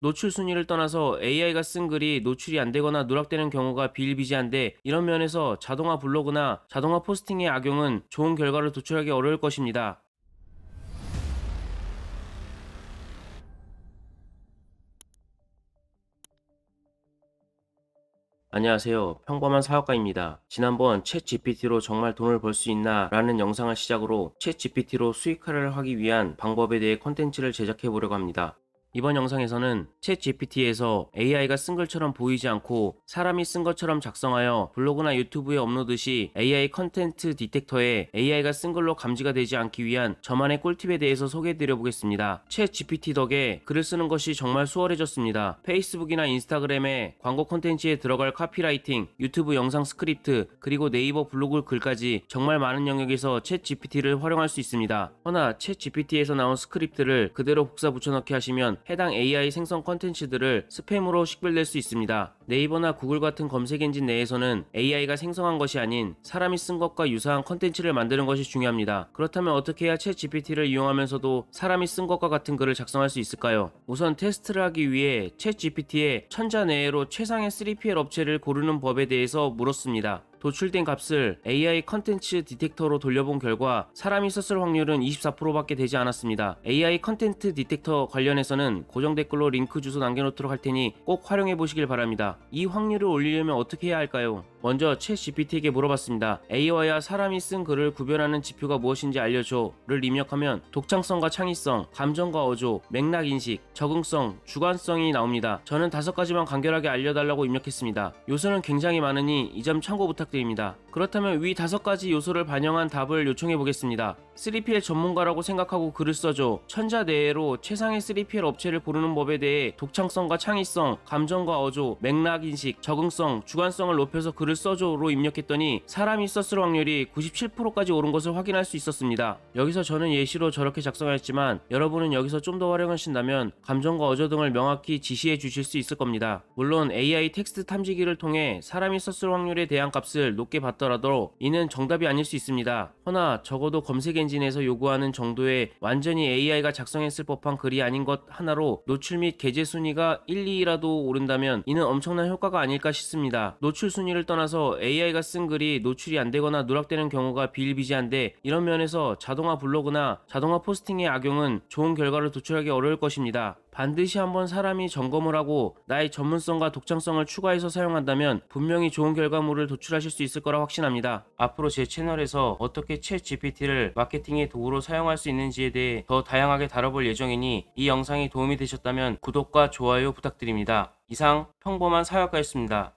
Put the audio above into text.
노출 순위를 떠나서 AI가 쓴 글이 노출이 안 되거나 누락되는 경우가 비일비재한데 이런 면에서 자동화 블로그나 자동화 포스팅의 악용은 좋은 결과를 도출하기 어려울 것입니다. 안녕하세요. 평범한 사업가입니다. 지난번 챗 GPT로 정말 돈을 벌 수 있나 라는 영상을 시작으로 챗 GPT로 수익화를 하기 위한 방법에 대해 컨텐츠를 제작해 보려고 합니다. 이번 영상에서는 채 GPT에서 AI가 쓴 것처럼 보이지 않고 사람이 쓴 것처럼 작성하여 블로그나 유튜브에 업로드 시 AI 컨텐츠 디텍터에 AI가 쓴 걸로 감지가 되지 않기 위한 저만의 꿀팁에 대해서 소개해드려 보겠습니다. 채 GPT 덕에 글을 쓰는 것이 정말 수월해졌습니다. 페이스북이나 인스타그램에 광고 컨텐츠에 들어갈 카피라이팅, 유튜브 영상 스크립트, 그리고 네이버 블로그 글까지 정말 많은 영역에서 채 GPT를 활용할 수 있습니다. 허나 채 GPT에서 나온 스크립트를 그대로 복사 붙여넣기 하시면 해당 AI 생성 컨텐츠들을 스팸으로 식별될 수 있습니다. 네이버나 구글 같은 검색 엔진 내에서는 AI가 생성한 것이 아닌 사람이 쓴 것과 유사한 컨텐츠를 만드는 것이 중요합니다. 그렇다면 어떻게 해야 챗 GPT를 이용하면서도 사람이 쓴 것과 같은 글을 작성할 수 있을까요? 우선 테스트를 하기 위해 챗 GPT에 천자 내외로 최상의 3PL 업체를 고르는 법에 대해서 물었습니다. 도출된 값을 AI 컨텐츠 디텍터로 돌려본 결과 사람이 썼을 확률은 24%밖에 되지 않았습니다. AI 컨텐츠 디텍터 관련해서는 고정 댓글로 링크 주소 남겨놓도록 할 테니 꼭 활용해 보시길 바랍니다. 이 확률을 올리려면 어떻게 해야 할까요? 먼저 채 GPT에게 물어봤습니다. AI와 사람이 쓴 글을 구별하는 지표가 무엇인지 알려줘를 입력하면 독창성과 창의성, 감정과 어조, 맥락 인식, 적응성, 주관성이 나옵니다. 저는 다섯 가지만 간결하게 알려달라고 입력했습니다. 요소는 굉장히 많으니 이 점 참고 부탁드립니다. 부탁드립니다. 그렇다면 위 다섯 가지 요소를 반영한 답을 요청해 보겠습니다. 3PL 전문가라고 생각하고 글을 써줘. 천자 내외로 최상의 3PL 업체를 고르는 법에 대해 독창성과 창의성, 감정과 어조, 맥락 인식, 적응성, 주관성을 높여서 글을 써줘로 입력했더니 사람이 썼을 확률이 97%까지 오른 것을 확인할 수 있었습니다. 여기서 저는 예시로 저렇게 작성하였지만 여러분은 여기서 좀 더 활용하신다면 감정과 어조 등을 명확히 지시해 주실 수 있을 겁니다. 물론 AI 텍스트 탐지기를 통해 사람이 썼을 확률에 대한 값을 값을 높게 받더라도 이는 정답이 아닐 수 있습니다. 허나 적어도 검색 엔진에서 요구하는 정도의 완전히 AI가 작성했을 법한 글이 아닌 것 하나로 노출 및 게재 순위가 1, 2위라도 오른다면 이는 엄청난 효과가 아닐까 싶습니다. 노출 순위를 떠나서 AI가 쓴 글이 노출이 안 되거나 누락되는 경우가 비일비재한데 이런 면에서 자동화 블로그나 자동화 포스팅의 악용은 좋은 결과를 도출하기 어려울 것입니다. 반드시 한번 사람이 점검을 하고 나의 전문성과 독창성을 추가해서 사용한다면 분명히 좋은 결과물을 도출하실 수 있을 거라 확신합니다. 앞으로 제 채널에서 어떻게 챗 GPT를 마케팅의 도구로 사용할 수 있는지에 대해 더 다양하게 다뤄볼 예정이니 이 영상이 도움이 되셨다면 구독과 좋아요 부탁드립니다. 이상 평범한 사역가였습니다.